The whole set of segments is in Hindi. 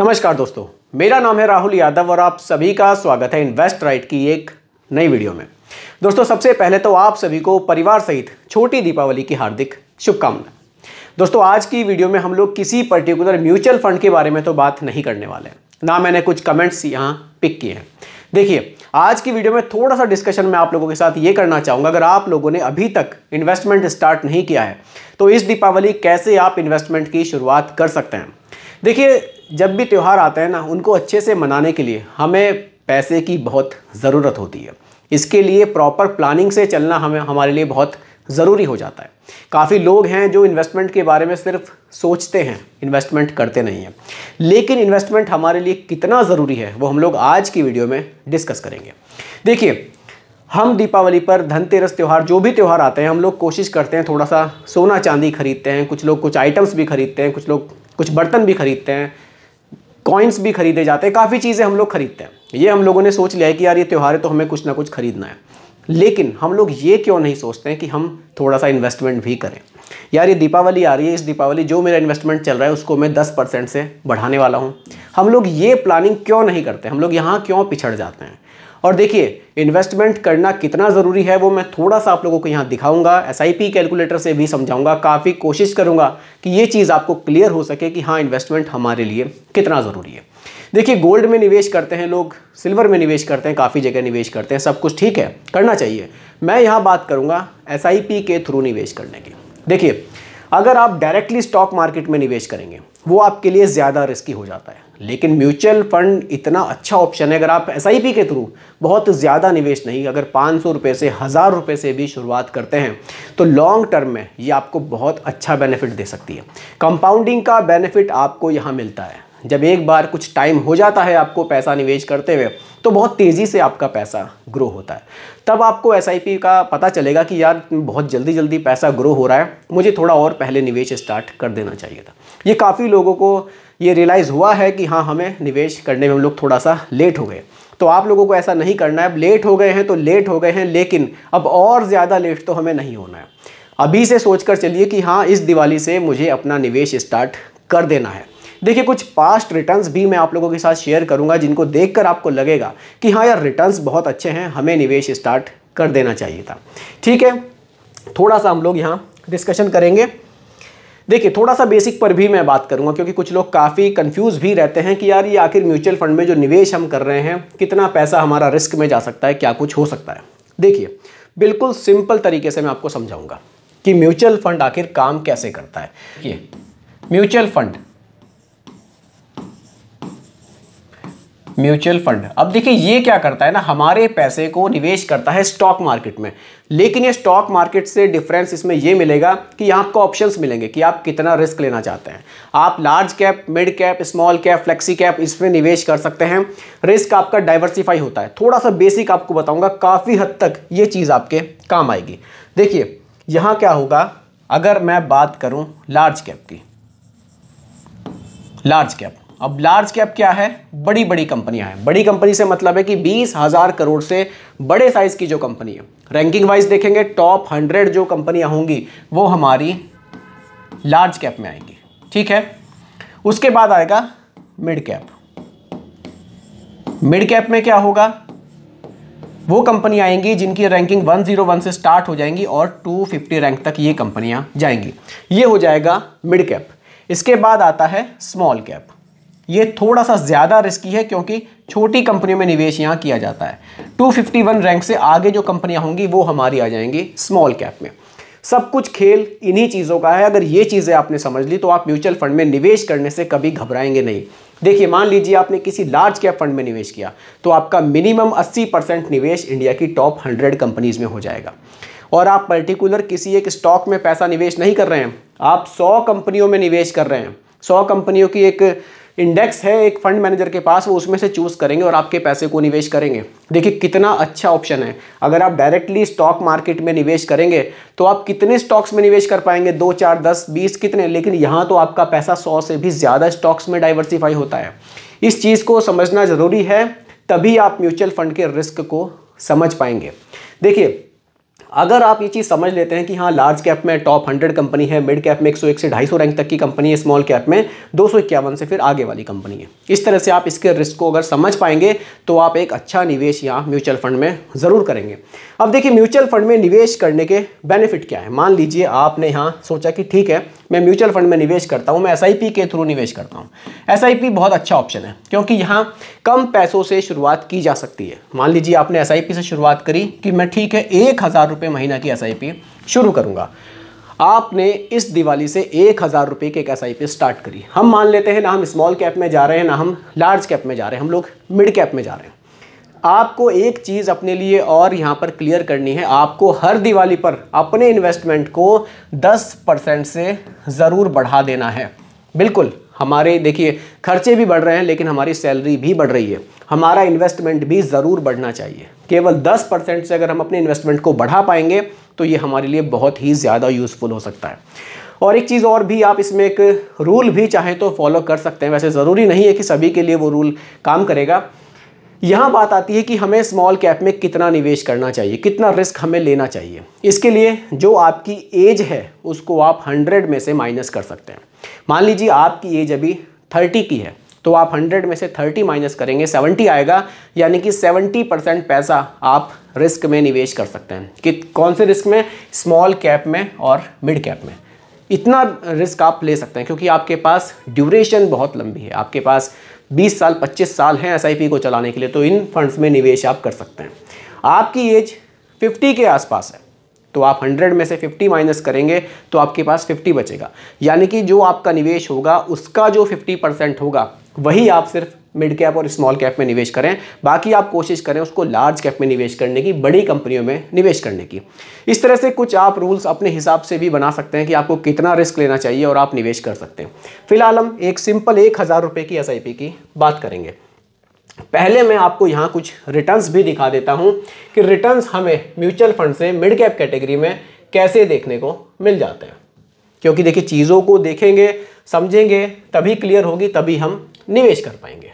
नमस्कार दोस्तों मेरा नाम है राहुल यादव और आप सभी का स्वागत है इन्वेस्ट राइट की एक नई वीडियो में दोस्तों सबसे पहले तो आप सभी को परिवार सहित छोटी दीपावली की हार्दिक शुभकामनाएं दोस्तों आज की वीडियो में हम लोग किसी पर्टिकुलर म्यूचुअल फंड के बारे में तो बात नहीं करने वाले ना मैंने कुछ कमेंट्स यहाँ पिक किए हैं देखिए आज की वीडियो में थोड़ा सा डिस्कशन मैं आप लोगों के साथ ये करना चाहूँगा अगर आप लोगों ने अभी तक इन्वेस्टमेंट स्टार्ट नहीं किया है तो इस दीपावली कैसे आप इन्वेस्टमेंट की शुरुआत कर सकते हैं देखिए जब भी त्यौहार आते हैं ना उनको अच्छे से मनाने के लिए हमें पैसे की बहुत ज़रूरत होती है इसके लिए प्रॉपर प्लानिंग से चलना हमें हमारे लिए बहुत ज़रूरी हो जाता है काफ़ी लोग हैं जो इन्वेस्टमेंट के बारे में सिर्फ सोचते हैं इन्वेस्टमेंट करते नहीं हैं लेकिन इन्वेस्टमेंट हमारे लिए कितना ज़रूरी है वो हम लोग आज की वीडियो में डिस्कस करेंगे देखिए हम दीपावली पर धनतेरस त्यौहार जो भी त्यौहार आते हैं हम लोग कोशिश करते हैं थोड़ा सा सोना चांदी खरीदते हैं कुछ लोग कुछ आइटम्स भी खरीदते हैं कुछ लोग कुछ बर्तन भी खरीदते हैं कॉइन्स भी खरीदे जाते हैं काफ़ी चीज़ें हम लोग खरीदते हैं ये हम लोगों ने सोच लिया है कि यार ये त्यौहार है तो हमें कुछ ना कुछ खरीदना है लेकिन हम लोग ये क्यों नहीं सोचते हैं कि हम थोड़ा सा इन्वेस्टमेंट भी करें यार ये दीपावली आ रही है इस दीपावली जो मेरा इन्वेस्टमेंट चल रहा है उसको मैं दस परसेंट से बढ़ाने वाला हूँ हम लोग ये प्लानिंग क्यों नहीं करते हम लोग यहाँ क्यों पिछड़ जाते हैं और देखिए इन्वेस्टमेंट करना कितना ज़रूरी है वो मैं थोड़ा सा आप लोगों को यहाँ दिखाऊंगा एस कैलकुलेटर से भी समझाऊंगा काफ़ी कोशिश करूँगा कि ये चीज़ आपको क्लियर हो सके कि हाँ इन्वेस्टमेंट हमारे लिए कितना ज़रूरी है देखिए गोल्ड में निवेश करते हैं लोग सिल्वर में निवेश करते हैं काफ़ी जगह निवेश करते हैं सब कुछ ठीक है करना चाहिए मैं यहाँ बात करूँगा एस के थ्रू निवेश करने की देखिए अगर आप डायरेक्टली स्टॉक मार्केट में निवेश करेंगे वो आपके लिए ज़्यादा रिस्की हो जाता है लेकिन म्यूचुअल फंड इतना अच्छा ऑप्शन है अगर आप एस के थ्रू बहुत ज़्यादा निवेश नहीं अगर पाँच सौ रुपये से हज़ार रुपये से भी शुरुआत करते हैं तो लॉन्ग टर्म में ये आपको बहुत अच्छा बेनिफिट दे सकती है कंपाउंडिंग का बेनिफिट आपको यहाँ मिलता है जब एक बार कुछ टाइम हो जाता है आपको पैसा निवेश करते हुए तो बहुत तेज़ी से आपका पैसा ग्रो होता है तब आपको एस का पता चलेगा कि यार बहुत जल्दी जल्दी पैसा ग्रो हो रहा है मुझे थोड़ा और पहले निवेश स्टार्ट कर देना चाहिए था ये काफ़ी लोगों को ये रियलाइज़ हुआ है कि हाँ हमें निवेश करने में हम लोग थोड़ा सा लेट हो गए तो आप लोगों को ऐसा नहीं करना है अब लेट हो गए हैं तो लेट हो गए हैं लेकिन अब और ज़्यादा लेट तो हमें नहीं होना है अभी से सोच कर चलिए कि हाँ इस दिवाली से मुझे अपना निवेश स्टार्ट कर देना है देखिए कुछ पास्ट रिटर्न भी मैं आप लोगों के साथ शेयर करूंगा जिनको कर आपको लगेगा कि हाँ यार रिटर्न बहुत अच्छे हैं हमें निवेश स्टार्ट कर देना चाहिए था ठीक है थोड़ा सा हम लोग यहाँ डिस्कशन करेंगे देखिए थोड़ा सा बेसिक पर भी मैं बात करूंगा क्योंकि कुछ लोग काफ़ी कंफ्यूज भी रहते हैं कि यार ये आखिर म्यूचुअल फंड में जो निवेश हम कर रहे हैं कितना पैसा हमारा रिस्क में जा सकता है क्या कुछ हो सकता है देखिए बिल्कुल सिंपल तरीके से मैं आपको समझाऊंगा कि म्यूचुअल फंड आखिर काम कैसे करता है म्यूचुअल फंड म्यूचुअल फंड अब देखिए ये क्या करता है ना हमारे पैसे को निवेश करता है स्टॉक मार्केट में लेकिन ये स्टॉक मार्केट से डिफरेंस इसमें यह मिलेगा कि यहाँ आपको ऑप्शंस मिलेंगे कि आप कितना रिस्क लेना चाहते हैं आप large cap mid cap small cap flexi cap इसमें निवेश कर सकते हैं रिस्क आपका डाइवर्सिफाई होता है थोड़ा सा बेसिक आपको बताऊँगा काफ़ी हद तक ये चीज़ आपके काम आएगी देखिए यहाँ क्या होगा अगर मैं बात करूँ लार्ज कैप की लार्ज कैप अब लार्ज कैप क्या है बड़ी बड़ी कंपनियां हैं बड़ी कंपनी से मतलब है कि बीस हज़ार करोड़ से बड़े साइज़ की जो कंपनी है रैंकिंग वाइज देखेंगे टॉप हंड्रेड जो कंपनियां होंगी वो हमारी लार्ज कैप में आएंगी ठीक है उसके बाद आएगा मिड कैप मिड कैप में क्या होगा वो कंपनी आएंगी जिनकी रैंकिंग 101 से स्टार्ट हो जाएंगी और 250 रैंक तक ये कंपनियां जाएंगी ये हो जाएगा मिड कैप इसके बाद आता है स्मॉल कैप ये थोड़ा सा ज़्यादा रिस्की है क्योंकि छोटी कंपनियों में निवेश यहाँ किया जाता है 251 रैंक से आगे जो कंपनियाँ होंगी वो हमारी आ जाएंगी स्मॉल कैप में सब कुछ खेल इन्हीं चीज़ों का है अगर ये चीज़ें आपने समझ ली तो आप म्यूचुअल फंड में निवेश करने से कभी घबराएंगे नहीं देखिए मान लीजिए आपने किसी लार्ज कैप फंड में निवेश किया तो आपका मिनिमम 80 परसेंट निवेश इंडिया की टॉप 100 कंपनीज में हो जाएगा और आप पर्टिकुलर किसी एक स्टॉक में पैसा निवेश नहीं कर रहे हैं आप 100 कंपनियों में निवेश कर रहे हैं 100 कंपनियों की एक इंडेक्स है एक फंड मैनेजर के पास वो उसमें से चूज़ करेंगे और आपके पैसे को निवेश करेंगे देखिए कितना अच्छा ऑप्शन है अगर आप डायरेक्टली स्टॉक मार्केट में निवेश करेंगे तो आप कितने स्टॉक्स में निवेश कर पाएंगे दो चार दस बीस कितने लेकिन यहाँ तो आपका पैसा सौ से भी ज़्यादा स्टॉक्स में डाइवर्सिफाई होता है इस चीज़ को समझना ज़रूरी है तभी आप म्यूचुअल फंड के रिस्क को समझ पाएंगे देखिए अगर आप ये चीज़ समझ लेते हैं कि हाँ लार्ज कैप में टॉप हंड्रेड कंपनी है मिड कैप में एक से सौ रैंक तक की कंपनी है स्मॉल कैप में दो से फिर आगे वाली कंपनी है इस तरह से आप इसके रिस्क को अगर समझ पाएंगे तो आप एक अच्छा निवेश यहाँ म्यूचुअल फंड में ज़रूर करेंगे अब देखिए म्यूचुअल फंड में निवेश करने के बेनिफिट क्या है मान लीजिए आपने यहाँ सोचा कि ठीक है मैं म्यूचुअल फंड में निवेश करता हूँ मैं एस के थ्रू निवेश करता हूँ एस बहुत अच्छा ऑप्शन है क्योंकि यहाँ कम पैसों से शुरुआत की जा सकती है मान लीजिए आपने एस से शुरुआत करी कि मैं ठीक है एक हज़ार रुपये महीना की एस शुरू करूँगा आपने इस दिवाली से एक हज़ार रुपये की एक एस स्टार्ट करी हम मान लेते हैं ना हम स्मॉल कैप में जा रहे हैं ना हम लार्ज कैप में जा रहे हैं हम लोग मिड कैप में जा रहे हैं आपको एक चीज़ अपने लिए और यहाँ पर क्लियर करनी है आपको हर दिवाली पर अपने इन्वेस्टमेंट को 10 परसेंट से ज़रूर बढ़ा देना है बिल्कुल हमारे देखिए खर्चे भी बढ़ रहे हैं लेकिन हमारी सैलरी भी बढ़ रही है हमारा इन्वेस्टमेंट भी ज़रूर बढ़ना चाहिए केवल 10 परसेंट से अगर हम अपने इन्वेस्टमेंट को बढ़ा पाएंगे तो ये हमारे लिए बहुत ही ज़्यादा यूज़फुल हो सकता है और एक चीज़ और भी आप इसमें एक रूल भी चाहें तो फॉलो कर सकते हैं वैसे ज़रूरी नहीं है कि सभी के लिए वो रूल काम करेगा यहाँ बात आती है कि हमें स्मॉल कैप में कितना निवेश करना चाहिए कितना रिस्क हमें लेना चाहिए इसके लिए जो आपकी एज है उसको आप 100 में से माइनस कर सकते हैं मान लीजिए आपकी एज अभी 30 की है तो आप 100 में से 30 माइनस करेंगे 70 आएगा यानी कि 70 परसेंट पैसा आप रिस्क में निवेश कर सकते हैं कि कौन से रिस्क में स्मॉल कैप में और मिड कैप में इतना रिस्क आप ले सकते हैं क्योंकि आपके पास ड्यूरेशन बहुत लंबी है आपके पास बीस साल पच्चीस साल हैं एस को चलाने के लिए तो इन फंड्स में निवेश आप कर सकते हैं आपकी एज फिफ्टी के आसपास है तो आप 100 में से 50 माइनस करेंगे तो आपके पास 50 बचेगा यानी कि जो आपका निवेश होगा उसका जो 50 परसेंट होगा वही आप सिर्फ मिड कैप और स्मॉल कैप में निवेश करें बाकी आप कोशिश करें उसको लार्ज कैप में निवेश करने की बड़ी कंपनियों में निवेश करने की इस तरह से कुछ आप रूल्स अपने हिसाब से भी बना सकते हैं कि आपको कितना रिस्क लेना चाहिए और आप निवेश कर सकते हैं फिलहाल हम एक सिंपल एक हज़ार रुपये की एस की बात करेंगे पहले मैं आपको यहाँ कुछ रिटर्न्स भी दिखा देता हूँ कि रिटर्न्स हमें म्यूचुअल फंड से मिड कैप कैटेगरी में कैसे देखने को मिल जाते हैं क्योंकि देखिए चीज़ों को देखेंगे समझेंगे तभी क्लियर होगी तभी हम निवेश कर पाएंगे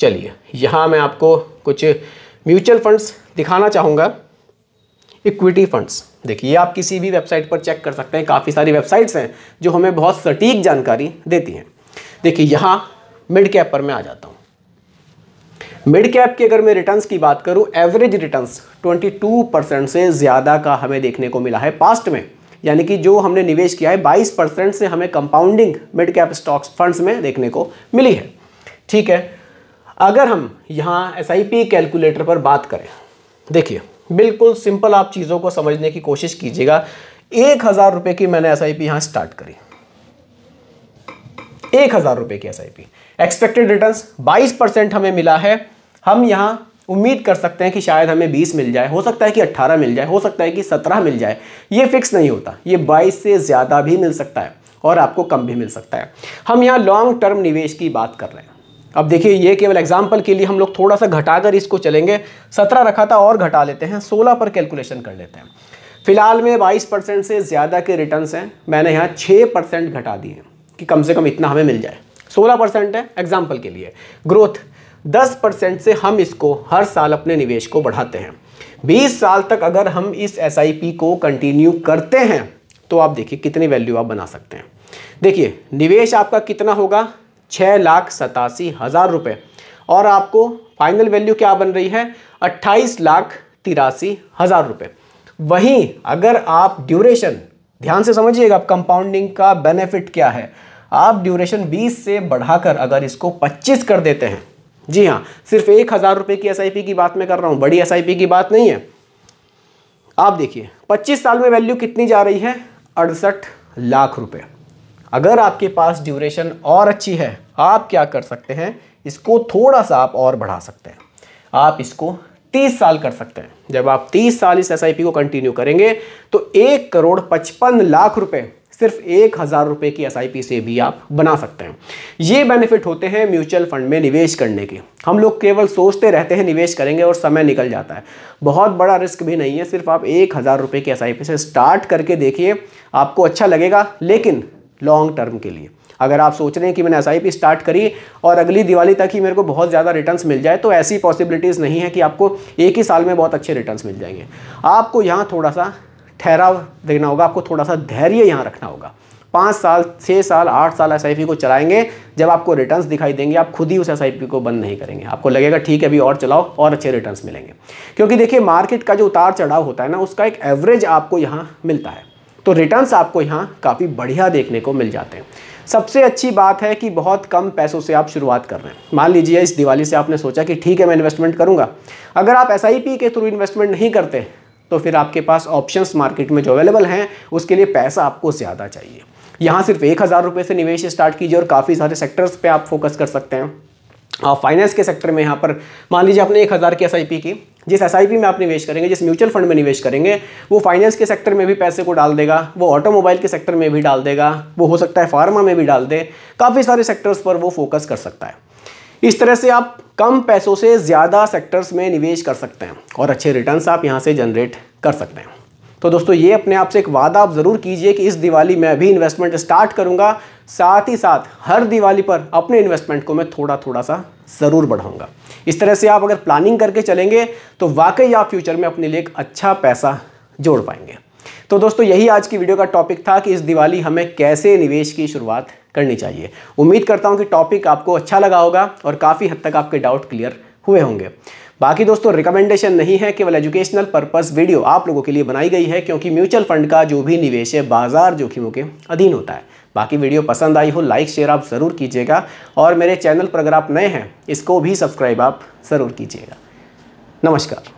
चलिए यहाँ मैं आपको कुछ म्यूचुअल फंड्स दिखाना चाहूँगा इक्विटी फंड्स देखिए आप किसी भी वेबसाइट पर चेक कर सकते हैं काफ़ी सारी वेबसाइट्स हैं जो हमें बहुत सटीक जानकारी देती हैं देखिए यहाँ मिड कैप पर मैं आ जाता हूँ मिड कैप की अगर मैं रिटर्न्स की बात करूं एवरेज रिटर्न्स 22 परसेंट से ज़्यादा का हमें देखने को मिला है पास्ट में यानी कि जो हमने निवेश किया है बाईस परसेंट से हमें compounding mid cap stocks funds में देखने को मिली है ठीक है अगर हम यहाँ एस कैलकुलेटर पर बात करें देखिए बिल्कुल सिंपल आप चीज़ों को समझने की कोशिश कीजिएगा एक हज़ार रुपये की मैंने एस आई पी यहाँ स्टार्ट करी एक हज़ार रुपये की S I P expected return बाईस परसेंट हमें मिला है हम यहाँ उम्मीद कर सकते हैं कि शायद हमें 20 मिल जाए हो सकता है कि 18 मिल जाए हो सकता है कि 17 मिल जाए ये फिक्स नहीं होता ये 22 से ज़्यादा भी मिल सकता है और आपको कम भी मिल सकता है हम यहाँ लॉन्ग टर्म निवेश की बात कर रहे हैं अब देखिए ये केवल एग्जाम्पल के लिए हम लोग थोड़ा सा घटाकर इसको चलेंगे सत्रह रखा था और घटा लेते हैं सोलह पर कैलकुलेशन कर लेते हैं फिलहाल में बाईस परसेंट से ज़्यादा के रिटर्न हैं मैंने यहाँ छः परसेंट घटा दिए कि कम से कम इतना हमें मिल जाए सोलह परसेंट है एग्जाम्पल के लिए ग्रोथ 10 परसेंट से हम इसको हर साल अपने निवेश को बढ़ाते हैं 20 साल तक अगर हम इस एस को कंटिन्यू करते हैं तो आप देखिए कितनी वैल्यू आप बना सकते हैं देखिए निवेश आपका कितना होगा छः लाख सतासी हज़ार रुपये और आपको फाइनल वैल्यू क्या बन रही है अट्ठाईस लाख तिरासी हज़ार रुपये वहीं अगर आप ड्यूरेशन ध्यान से समझिएगा आप कंपाउंडिंग का बेनिफिट क्या है आप ड्यूरेशन 20 से बढ़ाकर अगर इसको 25 कर देते हैं जी हाँ सिर्फ एक हज़ार रुपए की एस की बात मैं कर रहा हूं बड़ी एस की बात नहीं है आप देखिए पच्चीस साल में वैल्यू कितनी जा रही है अड़सठ लाख रुपए अगर आपके पास ड्यूरेशन और अच्छी है आप क्या कर सकते हैं इसको थोड़ा सा आप और बढ़ा सकते हैं आप इसको 30 साल कर सकते हैं जब आप 30 साल इस एस को कंटिन्यू करेंगे तो एक करोड़ पचपन लाख रुपए सिर्फ एक हज़ार रुपये की एस से भी आप बना सकते हैं ये बेनिफिट होते हैं म्यूचुअल फंड में निवेश करने के हम लोग केवल सोचते रहते हैं निवेश करेंगे और समय निकल जाता है बहुत बड़ा रिस्क भी नहीं है सिर्फ आप एक हज़ार रुपये की एस से स्टार्ट करके देखिए आपको अच्छा लगेगा लेकिन लॉन्ग टर्म के लिए अगर आप सोच रहे हैं कि मैंने एस स्टार्ट करी और अगली दिवाली तक ही मेरे को बहुत ज़्यादा रिटर्न्स मिल जाए तो ऐसी पॉसिबिलिटीज़ नहीं है कि आपको एक ही साल में बहुत अच्छे रिटर्न्स मिल जाएंगे आपको यहाँ थोड़ा सा ठहराव देखना होगा आपको थोड़ा सा धैर्य यहाँ रखना होगा पाँच साल छः साल आठ साल एस को चलाएंगे जब आपको रिटर्न्स दिखाई देंगे आप खुद ही उस एस को बंद नहीं करेंगे आपको लगेगा ठीक है अभी और चलाओ और अच्छे रिटर्न्स मिलेंगे क्योंकि देखिए मार्केट का जो उतार चढ़ाव होता है ना उसका एक एवरेज आपको यहाँ मिलता है तो रिटर्न्स आपको यहाँ काफ़ी बढ़िया देखने को मिल जाते हैं सबसे अच्छी बात है कि बहुत कम पैसों से आप शुरुआत कर रहे हैं मान लीजिए इस दिवाली से आपने सोचा कि ठीक है मैं इन्वेस्टमेंट करूँगा अगर आप एस के थ्रू इन्वेस्टमेंट नहीं करते तो फिर आपके पास ऑप्शंस मार्केट में जो अवेलेबल हैं उसके लिए पैसा आपको ज़्यादा चाहिए यहाँ सिर्फ एक हज़ार रुपये से निवेश स्टार्ट कीजिए और काफ़ी सारे सेक्टर्स पे आप फोकस कर सकते हैं और फाइनेंस के सेक्टर में यहाँ पर मान लीजिए आपने एक हज़ार की एस की जिस एस में आप निवेश करेंगे जिस म्यूचुअल फंड में निवेश करेंगे वो फाइनेंस के सेक्टर में भी पैसे को डाल देगा वो ऑटोमोबाइल के सेक्टर में भी डाल देगा वो हो सकता है फार्मा में भी डाल दे काफ़ी सारे सेक्टर्स पर वो फोकस कर सकता है इस तरह से आप कम पैसों से ज़्यादा सेक्टर्स में निवेश कर सकते हैं और अच्छे रिटर्न आप यहाँ से जनरेट कर सकते हैं तो दोस्तों ये अपने आप से एक वादा आप ज़रूर कीजिए कि इस दिवाली मैं भी इन्वेस्टमेंट स्टार्ट करूंगा साथ ही साथ हर दिवाली पर अपने इन्वेस्टमेंट को मैं थोड़ा थोड़ा सा ज़रूर बढ़ाऊँगा इस तरह से आप अगर प्लानिंग करके चलेंगे तो वाकई आप फ्यूचर में अपने लिए एक अच्छा पैसा जोड़ पाएंगे तो दोस्तों यही आज की वीडियो का टॉपिक था कि इस दिवाली हमें कैसे निवेश की शुरुआत करनी चाहिए उम्मीद करता हूँ कि टॉपिक आपको अच्छा लगा होगा और काफ़ी हद तक आपके डाउट क्लियर हुए होंगे बाकी दोस्तों रिकमेंडेशन नहीं है केवल एजुकेशनल पर्पस वीडियो आप लोगों के लिए बनाई गई है क्योंकि म्यूचुअल फंड का जो भी निवेश है बाजार जोखिमों के अधीन होता है बाकी वीडियो पसंद आई हो लाइक शेयर आप ज़रूर कीजिएगा और मेरे चैनल पर अगर आप नए हैं इसको भी सब्सक्राइब आप ज़रूर कीजिएगा नमस्कार